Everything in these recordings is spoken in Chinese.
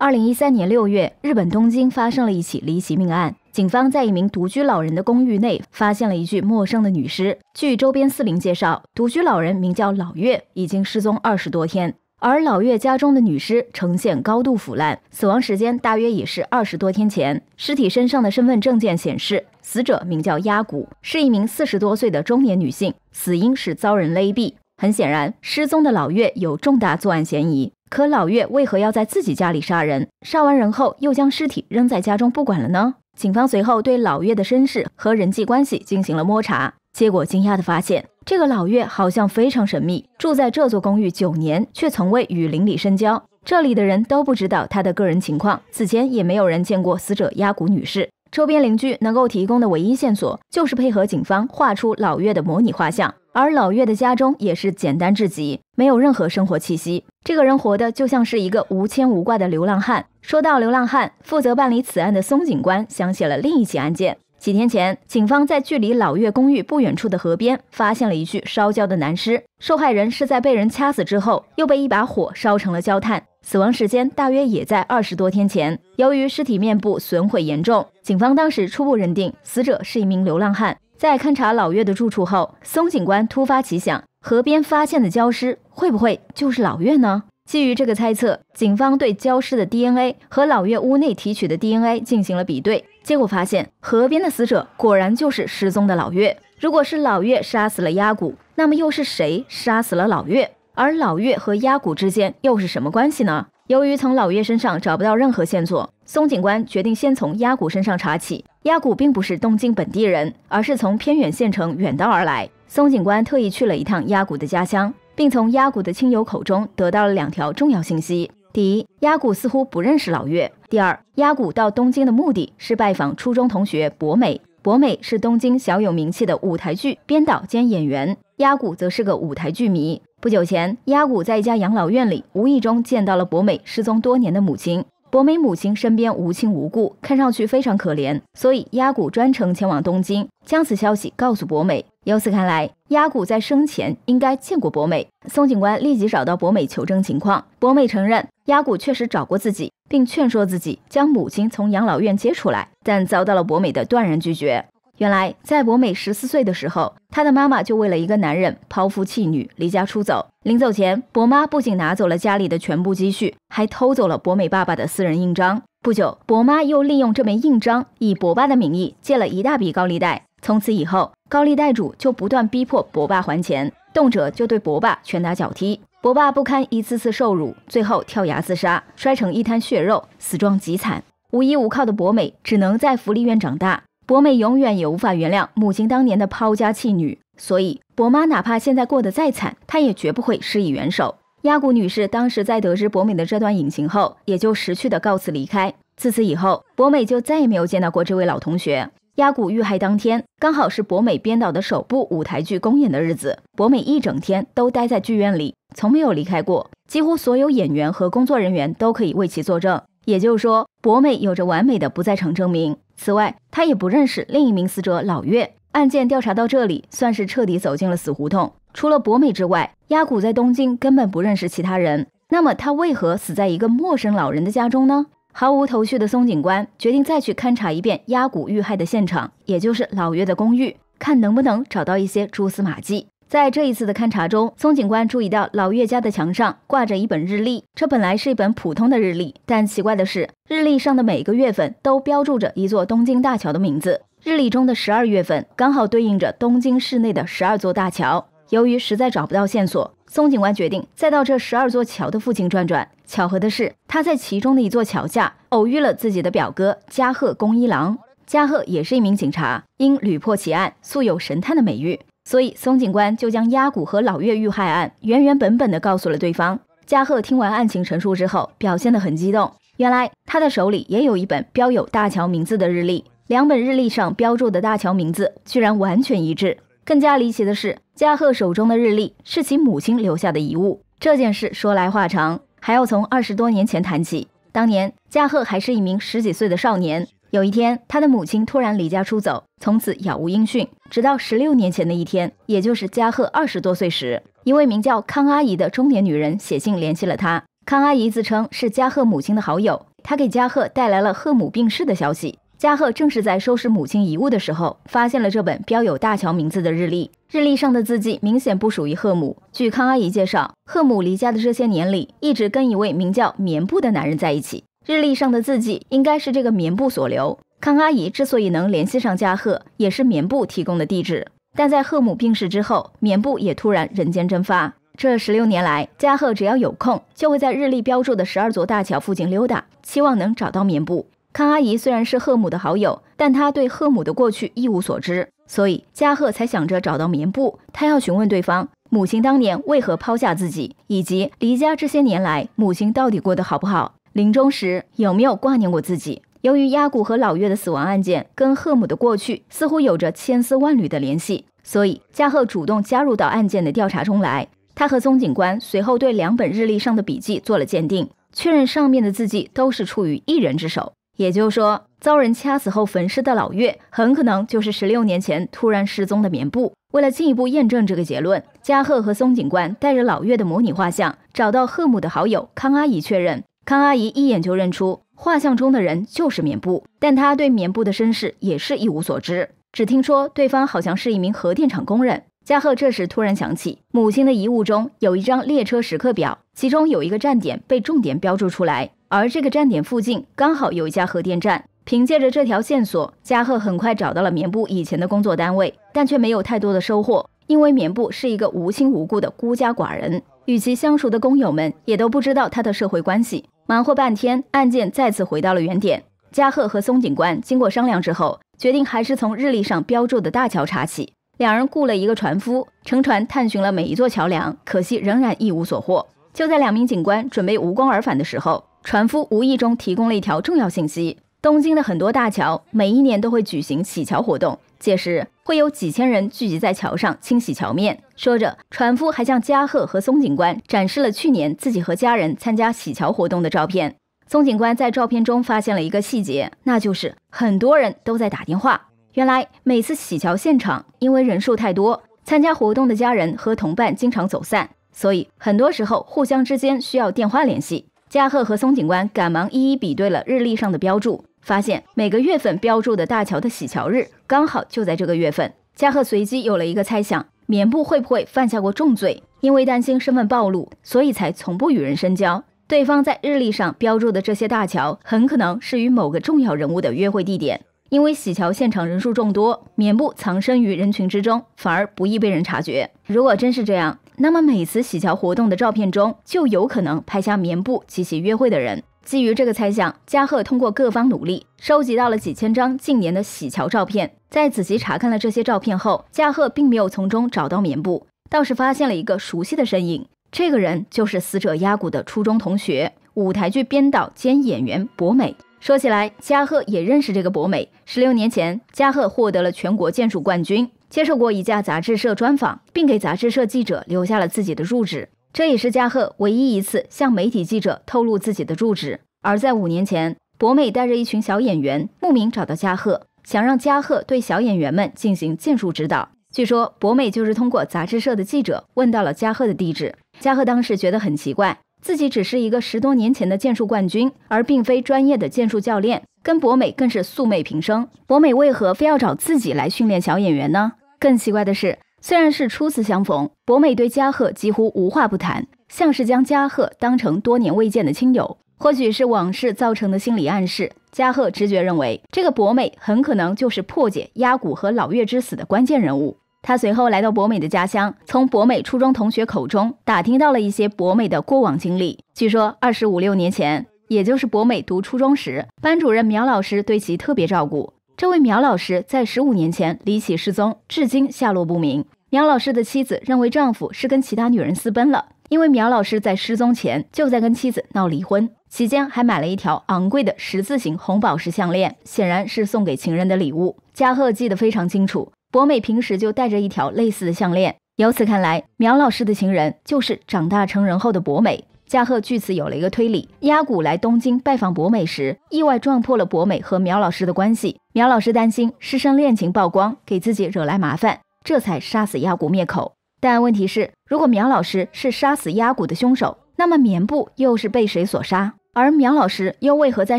二零一三年六月，日本东京发生了一起离奇命案。警方在一名独居老人的公寓内发现了一具陌生的女尸。据周边四邻介绍，独居老人名叫老岳，已经失踪二十多天。而老岳家中的女尸呈现高度腐烂，死亡时间大约也是二十多天前。尸体身上的身份证件显示，死者名叫鸭谷，是一名四十多岁的中年女性，死因是遭人勒毙。很显然，失踪的老岳有重大作案嫌疑。可老岳为何要在自己家里杀人？杀完人后又将尸体扔在家中不管了呢？警方随后对老岳的身世和人际关系进行了摸查，结果惊讶地发现，这个老岳好像非常神秘，住在这座公寓九年，却从未与邻里深交。这里的人都不知道他的个人情况，此前也没有人见过死者鸭谷女士。周边邻居能够提供的唯一线索就是配合警方画出老岳的模拟画像，而老岳的家中也是简单至极，没有任何生活气息。这个人活的就像是一个无牵无挂的流浪汉。说到流浪汉，负责办理此案的松警官想起了另一起案件。几天前，警方在距离老岳公寓不远处的河边发现了一具烧焦的男尸。受害人是在被人掐死之后，又被一把火烧成了焦炭。死亡时间大约也在二十多天前。由于尸体面部损毁严重，警方当时初步认定死者是一名流浪汉。在勘察老岳的住处后，松警官突发奇想：河边发现的焦尸会不会就是老岳呢？基于这个猜测，警方对焦尸的 DNA 和老岳屋内提取的 DNA 进行了比对，结果发现河边的死者果然就是失踪的老岳。如果是老岳杀死了鸭谷，那么又是谁杀死了老岳？而老岳和鸭谷之间又是什么关系呢？由于从老岳身上找不到任何线索，松警官决定先从鸭谷身上查起。鸭谷并不是东京本地人，而是从偏远县城远道而来。松警官特意去了一趟鸭谷的家乡。并从鸭谷的亲友口中得到了两条重要信息：第一，鸭谷似乎不认识老岳；第二，鸭谷到东京的目的是拜访初中同学博美。博美是东京小有名气的舞台剧编导兼演员，鸭谷则是个舞台剧迷。不久前，鸭谷在一家养老院里无意中见到了博美失踪多年的母亲。博美母亲身边无亲无故，看上去非常可怜，所以鸭谷专程前往东京，将此消息告诉博美。由此看来。鸭谷在生前应该见过博美，宋警官立即找到博美求证情况。博美承认鸭谷确实找过自己，并劝说自己将母亲从养老院接出来，但遭到了博美的断然拒绝。原来，在博美十四岁的时候，他的妈妈就为了一个男人抛夫弃女，离家出走。临走前，博妈不仅拿走了家里的全部积蓄，还偷走了博美爸爸的私人印章。不久，博妈又利用这枚印章，以博爸的名义借了一大笔高利贷。从此以后，高利贷主就不断逼迫博爸还钱，动辄就对博爸拳打脚踢。博爸不堪一次次受辱，最后跳崖自杀，摔成一滩血肉，死状极惨。无依无靠的博美只能在福利院长大。博美永远也无法原谅母亲当年的抛家弃女，所以博妈哪怕现在过得再惨，她也绝不会施以援手。亚古女士当时在得知博美的这段隐情后，也就识趣的告辞离开。自此以后，博美就再也没有见到过这位老同学。鸭谷遇害当天，刚好是博美编导的首部舞台剧公演的日子。博美一整天都待在剧院里，从没有离开过。几乎所有演员和工作人员都可以为其作证，也就是说，博美有着完美的不在场证明。此外，他也不认识另一名死者老岳。案件调查到这里，算是彻底走进了死胡同。除了博美之外，鸭谷在东京根本不认识其他人。那么，他为何死在一个陌生老人的家中呢？毫无头绪的松警官决定再去勘察一遍鸭谷遇害的现场，也就是老岳的公寓，看能不能找到一些蛛丝马迹。在这一次的勘察中，松警官注意到老岳家的墙上挂着一本日历，这本来是一本普通的日历，但奇怪的是，日历上的每个月份都标注着一座东京大桥的名字。日历中的十二月份刚好对应着东京市内的十二座大桥。由于实在找不到线索，松警官决定再到这十二座桥的附近转转。巧合的是，他在其中的一座桥下偶遇了自己的表哥加贺宫一郎。加贺也是一名警察，因屡破奇案，素有神探的美誉。所以松警官就将鸭谷和老岳遇害案原原本本的告诉了对方。加贺听完案情陈述之后，表现得很激动。原来他的手里也有一本标有大桥名字的日历，两本日历上标注的大桥名字居然完全一致。更加离奇的是。加贺手中的日历是其母亲留下的遗物。这件事说来话长，还要从二十多年前谈起。当年加贺还是一名十几岁的少年，有一天他的母亲突然离家出走，从此杳无音讯。直到十六年前的一天，也就是加贺二十多岁时，一位名叫康阿姨的中年女人写信联系了他。康阿姨自称是加贺母亲的好友，她给加贺带来了贺母病逝的消息。加贺正是在收拾母亲遗物的时候，发现了这本标有大桥名字的日历。日历上的字迹明显不属于贺母。据康阿姨介绍，贺母离家的这些年里，一直跟一位名叫棉布的男人在一起。日历上的字迹应该是这个棉布所留。康阿姨之所以能联系上加贺，也是棉布提供的地址。但在贺母病逝之后，棉布也突然人间蒸发。这十六年来，加贺只要有空，就会在日历标注的十二座大桥附近溜达，期望能找到棉布。康阿姨虽然是贺姆的好友，但她对贺姆的过去一无所知，所以加贺才想着找到棉布。他要询问对方母亲当年为何抛下自己，以及离家这些年来母亲到底过得好不好，临终时有没有挂念过自己。由于鸭古和老月的死亡案件跟贺母的过去似乎有着千丝万缕的联系，所以加贺主动加入到案件的调查中来。他和松警官随后对两本日历上的笔记做了鉴定，确认上面的字迹都是出于一人之手。也就是说，遭人掐死后焚尸的老岳，很可能就是十六年前突然失踪的棉布。为了进一步验证这个结论，加贺和松警官带着老岳的模拟画像，找到贺母的好友康阿姨确认。康阿姨一眼就认出画像中的人就是棉布，但她对棉布的身世也是一无所知，只听说对方好像是一名核电厂工人。加贺这时突然想起，母亲的遗物中有一张列车时刻表，其中有一个站点被重点标注出来。而这个站点附近刚好有一家核电站，凭借着这条线索，加贺很快找到了棉布以前的工作单位，但却没有太多的收获，因为棉布是一个无亲无故的孤家寡人，与其相熟的工友们也都不知道他的社会关系。忙活半天，案件再次回到了原点。加贺和松警官经过商量之后，决定还是从日历上标注的大桥查起。两人雇了一个船夫，乘船探寻了每一座桥梁，可惜仍然一无所获。就在两名警官准备无功而返的时候，船夫无意中提供了一条重要信息：东京的很多大桥每一年都会举行洗桥活动，届时会有几千人聚集在桥上清洗桥面。说着，船夫还向加贺和松警官展示了去年自己和家人参加洗桥活动的照片。松警官在照片中发现了一个细节，那就是很多人都在打电话。原来，每次洗桥现场因为人数太多，参加活动的家人和同伴经常走散，所以很多时候互相之间需要电话联系。加贺和松警官赶忙一一比对了日历上的标注，发现每个月份标注的大桥的洗桥日刚好就在这个月份。加贺随即有了一个猜想：棉布会不会犯下过重罪？因为担心身份暴露，所以才从不与人深交。对方在日历上标注的这些大桥，很可能是与某个重要人物的约会地点。因为洗桥现场人数众多，棉布藏身于人群之中，反而不易被人察觉。如果真是这样，那么每次洗桥活动的照片中，就有可能拍下棉布及其约会的人。基于这个猜想，加贺通过各方努力，收集到了几千张近年的洗桥照片。在仔细查看了这些照片后，加贺并没有从中找到棉布，倒是发现了一个熟悉的身影。这个人就是死者鸭谷的初中同学、舞台剧编导兼演员博美。说起来，加贺也认识这个博美。十六年前，加贺获得了全国剑术冠军。接受过一家杂志社专访，并给杂志社记者留下了自己的住址，这也是加贺唯一一次向媒体记者透露自己的住址。而在五年前，博美带着一群小演员慕名找到加贺，想让加贺对小演员们进行剑术指导。据说，博美就是通过杂志社的记者问到了加贺的地址。加贺当时觉得很奇怪。自己只是一个十多年前的剑术冠军，而并非专业的剑术教练，跟博美更是素昧平生。博美为何非要找自己来训练小演员呢？更奇怪的是，虽然是初次相逢，博美对加贺几乎无话不谈，像是将加贺当成多年未见的亲友。或许是往事造成的心理暗示，加贺直觉认为这个博美很可能就是破解鸭谷和老月之死的关键人物。他随后来到博美的家乡，从博美初中同学口中打听到了一些博美的过往经历。据说二十五六年前，也就是博美读初中时，班主任苗老师对其特别照顾。这位苗老师在十五年前离奇失踪，至今下落不明。苗老师的妻子认为丈夫是跟其他女人私奔了，因为苗老师在失踪前就在跟妻子闹离婚，期间还买了一条昂贵的十字形红宝石项链，显然是送给情人的礼物。嘉贺记得非常清楚。博美平时就戴着一条类似的项链，由此看来，苗老师的情人就是长大成人后的博美。加贺据此有了一个推理：鸭谷来东京拜访博美时，意外撞破了博美和苗老师的关系。苗老师担心师生恋情曝光，给自己惹来麻烦，这才杀死鸭谷灭口。但问题是，如果苗老师是杀死鸭谷的凶手，那么棉布又是被谁所杀？而苗老师又为何在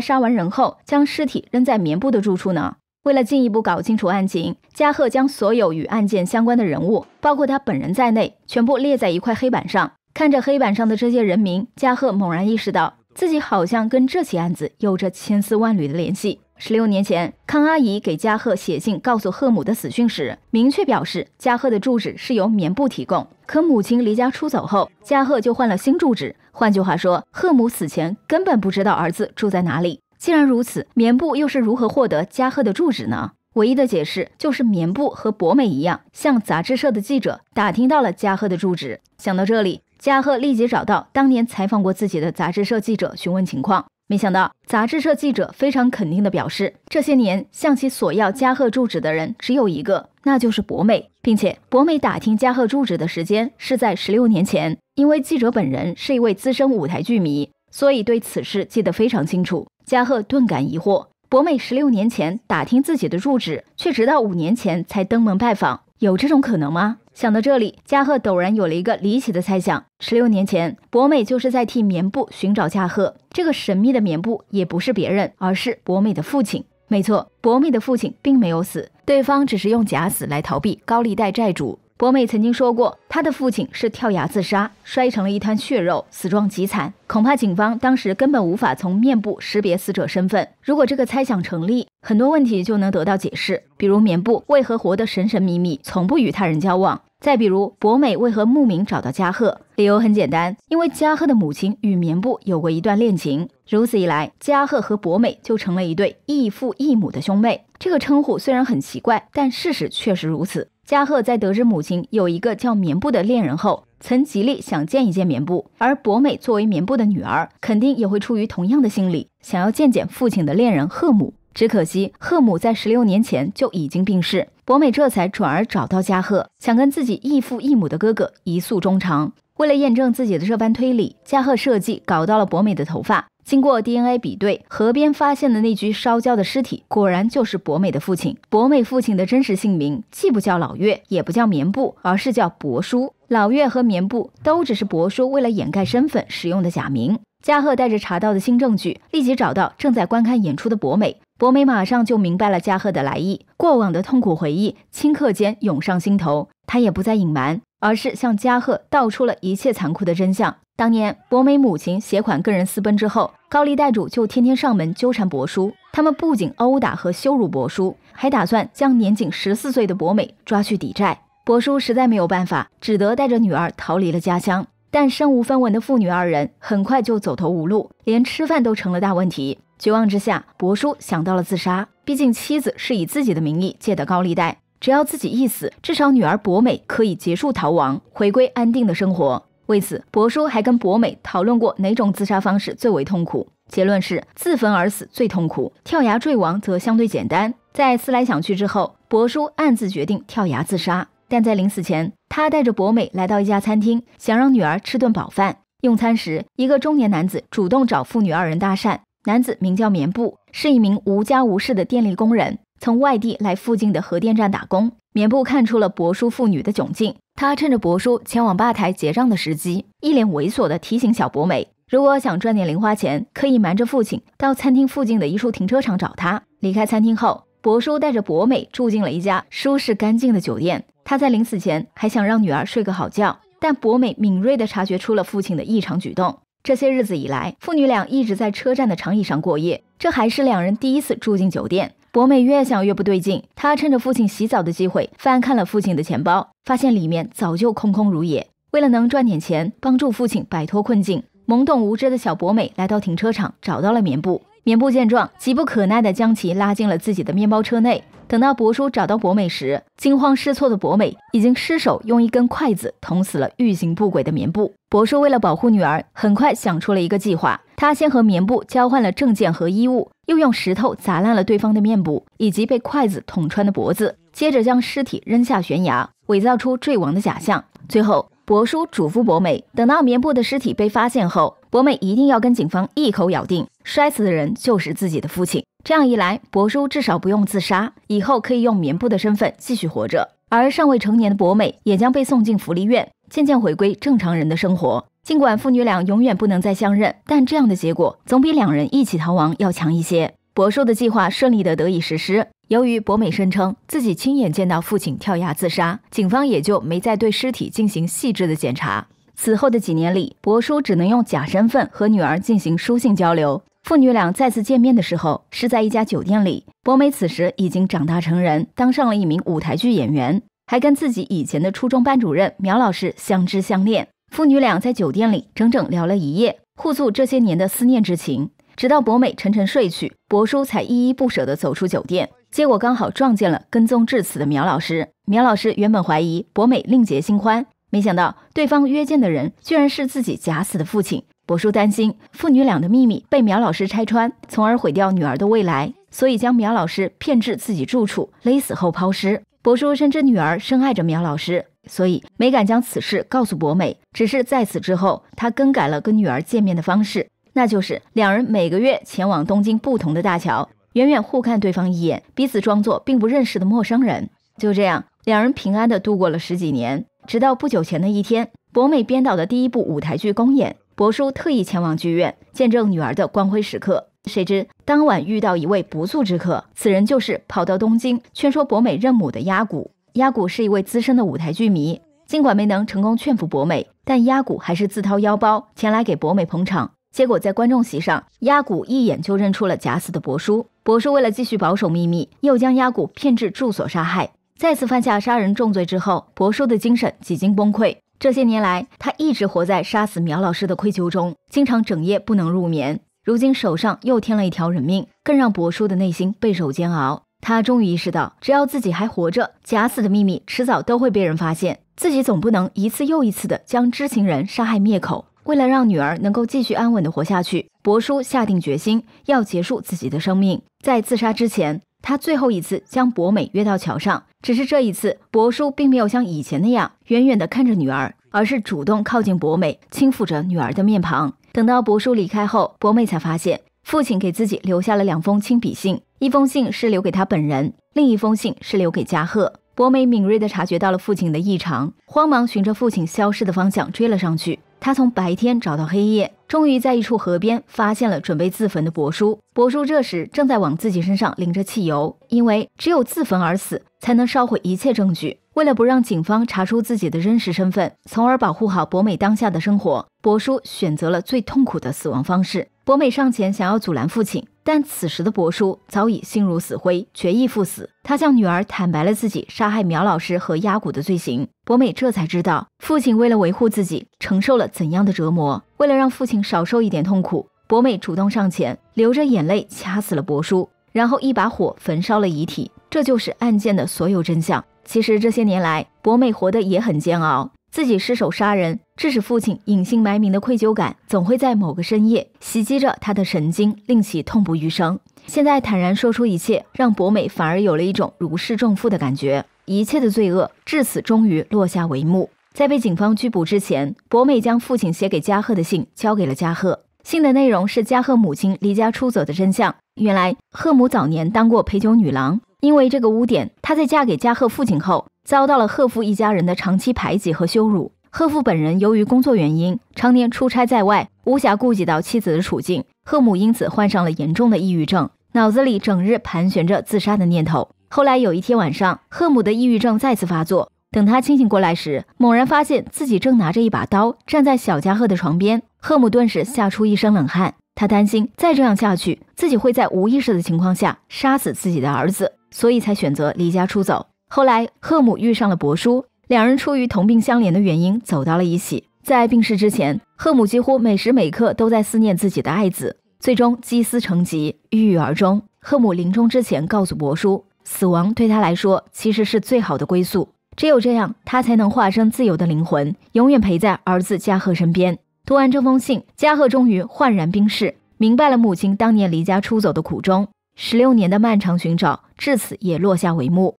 杀完人后将尸体扔在棉布的住处呢？为了进一步搞清楚案情，加贺将所有与案件相关的人物，包括他本人在内，全部列在一块黑板上。看着黑板上的这些人名，加贺猛然意识到自己好像跟这起案子有着千丝万缕的联系。十六年前，康阿姨给加贺写信，告诉贺母的死讯时，明确表示加贺的住址是由棉布提供。可母亲离家出走后，加贺就换了新住址。换句话说，贺母死前根本不知道儿子住在哪里。既然如此，棉布又是如何获得加贺的住址呢？唯一的解释就是棉布和博美一样，向杂志社的记者打听到了加贺的住址。想到这里，加贺立即找到当年采访过自己的杂志社记者询问情况。没想到，杂志社记者非常肯定的表示，这些年向其索要加贺住址的人只有一个，那就是博美，并且博美打听加贺住址的时间是在十六年前。因为记者本人是一位资深舞台剧迷，所以对此事记得非常清楚。加贺顿感疑惑，博美十六年前打听自己的住址，却直到五年前才登门拜访，有这种可能吗？想到这里，加贺陡然有了一个离奇的猜想：十六年前，博美就是在替棉布寻找加贺，这个神秘的棉布也不是别人，而是博美的父亲。没错，博美的父亲并没有死，对方只是用假死来逃避高利贷债主。博美曾经说过，他的父亲是跳崖自杀，摔成了一滩血肉，死状极惨。恐怕警方当时根本无法从面部识别死者身份。如果这个猜想成立，很多问题就能得到解释，比如棉布为何活得神神秘秘，从不与他人交往；再比如博美为何慕名找到加贺，理由很简单，因为加贺的母亲与棉布有过一段恋情。如此一来，加贺和博美就成了一对异父异母的兄妹。这个称呼虽然很奇怪，但事实确实如此。加贺在得知母亲有一个叫棉布的恋人后，曾极力想见一见棉布；而博美作为棉布的女儿，肯定也会出于同样的心理，想要见见父亲的恋人赫姆。只可惜赫姆在十六年前就已经病逝，博美这才转而找到加贺，想跟自己异父异母的哥哥一诉衷肠。为了验证自己的这番推理，加贺设计搞到了博美的头发，经过 DNA 比对，河边发现的那具烧焦的尸体，果然就是博美的父亲。博美父亲的真实姓名既不叫老岳，也不叫棉布，而是叫博叔。老岳和棉布都只是博叔为了掩盖身份使用的假名。加贺带着查到的新证据，立即找到正在观看演出的博美。博美马上就明白了加贺的来意，过往的痛苦回忆顷刻间涌上心头。他也不再隐瞒，而是向加贺道出了一切残酷的真相。当年博美母亲携款跟人私奔之后，高利贷主就天天上门纠缠博叔。他们不仅殴打和羞辱博叔，还打算将年仅十四岁的博美抓去抵债。博叔实在没有办法，只得带着女儿逃离了家乡。但身无分文的父女二人很快就走投无路，连吃饭都成了大问题。绝望之下，博叔想到了自杀。毕竟妻子是以自己的名义借的高利贷。只要自己一死，至少女儿博美可以结束逃亡，回归安定的生活。为此，博叔还跟博美讨论过哪种自杀方式最为痛苦，结论是自焚而死最痛苦，跳崖坠亡则相对简单。在思来想去之后，博叔暗自决定跳崖自杀。但在临死前，他带着博美来到一家餐厅，想让女儿吃顿饱饭。用餐时，一个中年男子主动找父女二人搭讪，男子名叫棉布，是一名无家无室的电力工人。从外地来附近的核电站打工，棉布看出了伯叔父女的窘境，他趁着伯叔前往吧台结账的时机，一脸猥琐的提醒小博美，如果想赚点零花钱，可以瞒着父亲到餐厅附近的一处停车场找他。离开餐厅后，博叔带着博美住进了一家舒适干净的酒店。他在临死前还想让女儿睡个好觉，但博美敏锐的察觉出了父亲的异常举动。这些日子以来，父女俩一直在车站的长椅上过夜，这还是两人第一次住进酒店。博美越想越不对劲，他趁着父亲洗澡的机会翻看了父亲的钱包，发现里面早就空空如也。为了能赚点钱，帮助父亲摆脱困境，懵懂无知的小博美来到停车场，找到了棉布。棉布见状，急不可耐的将其拉进了自己的面包车内。等到博叔找到博美时，惊慌失措的博美已经失手用一根筷子捅死了欲行不轨的棉布。博叔为了保护女儿，很快想出了一个计划，他先和棉布交换了证件和衣物。又用石头砸烂了对方的面部，以及被筷子捅穿的脖子，接着将尸体扔下悬崖，伪造出坠亡的假象。最后，伯叔嘱咐博美，等到棉布的尸体被发现后，博美一定要跟警方一口咬定，摔死的人就是自己的父亲。这样一来，伯叔至少不用自杀，以后可以用棉布的身份继续活着。而尚未成年的博美也将被送进福利院，渐渐回归正常人的生活。尽管父女俩永远不能再相认，但这样的结果总比两人一起逃亡要强一些。博叔的计划顺利的得以实施。由于博美声称自己亲眼见到父亲跳崖自杀，警方也就没再对尸体进行细致的检查。此后的几年里，博叔只能用假身份和女儿进行书信交流。父女俩再次见面的时候，是在一家酒店里。博美此时已经长大成人，当上了一名舞台剧演员，还跟自己以前的初中班主任苗老师相知相恋。父女俩在酒店里整整聊了一夜，互诉这些年的思念之情，直到博美沉沉睡去，博叔才依依不舍地走出酒店。结果刚好撞见了跟踪至此的苗老师。苗老师原本怀疑博美另结新欢，没想到对方约见的人居然是自己假死的父亲。博叔担心父女俩的秘密被苗老师拆穿，从而毁掉女儿的未来，所以将苗老师骗至自己住处，勒死后抛尸。博叔深知女儿深爱着苗老师，所以没敢将此事告诉博美，只是在此之后，他更改了跟女儿见面的方式，那就是两人每个月前往东京不同的大桥，远远互看对方一眼，彼此装作并不认识的陌生人。就这样，两人平安的度过了十几年，直到不久前的一天，博美编导的第一部舞台剧公演。伯叔特意前往剧院见证女儿的光辉时刻，谁知当晚遇到一位不速之客，此人就是跑到东京劝说博美认母的鸭谷。鸭谷是一位资深的舞台剧迷，尽管没能成功劝服博美，但鸭谷还是自掏腰包前来给博美捧场。结果在观众席上，鸭谷一眼就认出了假死的伯叔。伯叔为了继续保守秘密，又将鸭谷骗至住所杀害，再次犯下杀人重罪之后，伯叔的精神几经崩溃。这些年来，他一直活在杀死苗老师的愧疚中，经常整夜不能入眠。如今手上又添了一条人命，更让博叔的内心备受煎熬。他终于意识到，只要自己还活着，假死的秘密迟早都会被人发现，自己总不能一次又一次的将知情人杀害灭口。为了让女儿能够继续安稳的活下去，博叔下定决心要结束自己的生命。在自杀之前。他最后一次将博美约到桥上，只是这一次，博叔并没有像以前那样远远地看着女儿，而是主动靠近博美，轻抚着女儿的面庞。等到博叔离开后，博美才发现父亲给自己留下了两封亲笔信，一封信是留给他本人，另一封信是留给加贺。博美敏锐地察觉到了父亲的异常，慌忙循着父亲消失的方向追了上去。他从白天找到黑夜。终于在一处河边发现了准备自焚的博叔。博叔这时正在往自己身上淋着汽油，因为只有自焚而死，才能烧毁一切证据。为了不让警方查出自己的真实身份，从而保护好博美当下的生活，博叔选择了最痛苦的死亡方式。博美上前想要阻拦父亲。但此时的博叔早已心如死灰，决意赴死。他向女儿坦白了自己杀害苗老师和压谷的罪行。博美这才知道，父亲为了维护自己，承受了怎样的折磨。为了让父亲少受一点痛苦，博美主动上前，流着眼泪掐死了博叔，然后一把火焚烧了遗体。这就是案件的所有真相。其实这些年来，博美活得也很煎熬。自己失手杀人，致使父亲隐姓埋名的愧疚感，总会在某个深夜袭击着他的神经，令其痛不欲生。现在坦然说出一切，让博美反而有了一种如释重负的感觉。一切的罪恶至此终于落下帷幕。在被警方拘捕之前，博美将父亲写给加贺的信交给了加贺。信的内容是加贺母亲离家出走的真相。原来贺母早年当过陪酒女郎，因为这个污点，她在嫁给加贺父亲后。遭到了赫父一家人的长期排挤和羞辱。赫父本人由于工作原因，常年出差在外，无暇顾及到妻子的处境。赫母因此患上了严重的抑郁症，脑子里整日盘旋着自杀的念头。后来有一天晚上，赫母的抑郁症再次发作。等他清醒过来时，猛然发现自己正拿着一把刀站在小加贺的床边。赫母顿时吓出一身冷汗，他担心再这样下去，自己会在无意识的情况下杀死自己的儿子，所以才选择离家出走。后来，赫姆遇上了伯叔，两人出于同病相怜的原因走到了一起。在病逝之前，赫姆几乎每时每刻都在思念自己的爱子，最终积思成疾，郁郁而终。赫姆临终之前告诉伯叔，死亡对他来说其实是最好的归宿，只有这样，他才能化身自由的灵魂，永远陪在儿子加贺身边。读完这封信，加贺终于焕然冰释，明白了母亲当年离家出走的苦衷。十六年的漫长寻找，至此也落下帷幕。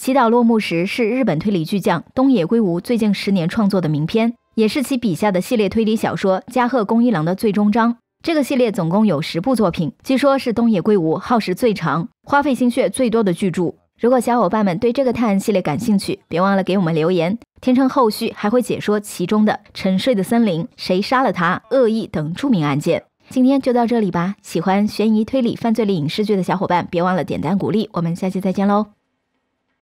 祈祷落幕时是日本推理巨匠东野圭吾最近十年创作的名篇，也是其笔下的系列推理小说《加贺恭一郎》的最终章。这个系列总共有十部作品，据说是东野圭吾耗时最长、花费心血最多的巨著。如果小伙伴们对这个探案系列感兴趣，别忘了给我们留言。天成后续还会解说其中的《沉睡的森林》《谁杀了他》《恶意》等著名案件。今天就到这里吧。喜欢悬疑、推理、犯罪类影视剧的小伙伴，别忘了点赞鼓励。我们下期再见喽！